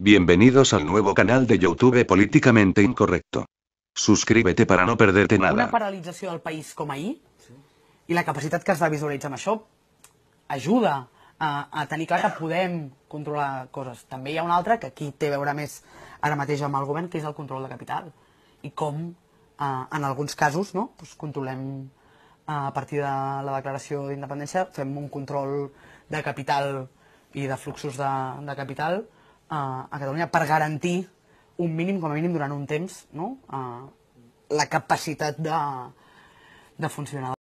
Bienvenidos al nuevo canal de YouTube Políticamente Incorrecto. Suscríbete para no perderte nada. Una paralització del país com ahir sí. i la capacitat que es va visualitzar amb això ajuda a, a tenir clar que podem controlar coses. També hi ha una altra que aquí té a veure més ara mateix amb el govern, que és el control de capital. I com, eh, en alguns casos, no? pues doncs controlem eh, a partir de la declaració d'independència, fem un control de capital i de fluxos de, de capital a Catalunya per garantir un mínim, com a mínim durant un temps, no? la capacitat de, de funcionar.